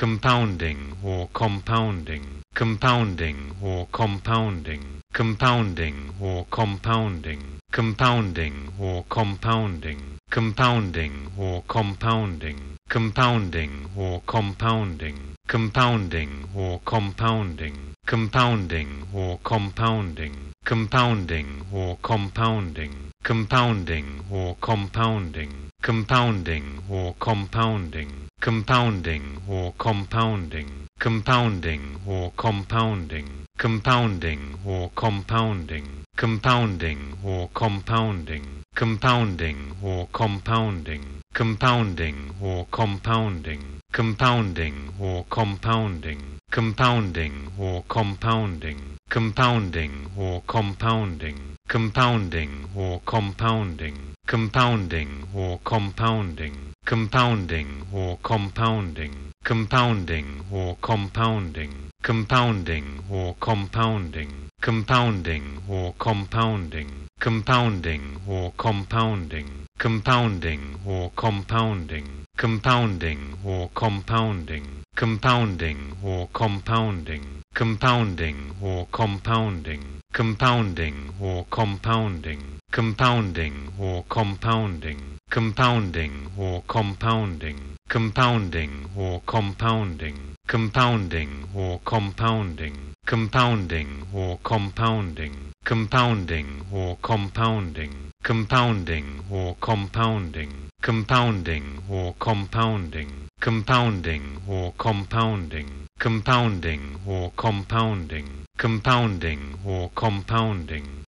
compounding or compounding compounding or compounding compounding or compounding compounding or compounding compounding or compounding compounding or compounding compounding or compounding compounding or compounding compounding or compounding compounding or compounding compounding or compounding compounding or compounding compounding or compounding compounding or compounding compounding or compounding compounding or compounding compounding or compounding compounding or compounding compounding or compounding compounding or compounding compounding or compounding compounding or compounding compounding or compounding compounding or compounding compounding or compounding compounding or compounding compounding or compounding compounding or compounding compounding or compounding compounding or compounding compounding or compounding compounding or compounding compounding or compounding compounding or compounding compounding or compounding compounding or compounding compounding or compounding compounding or compounding compounding or compounding compounding or compounding compounding or compounding compounding or compounding compounding or compounding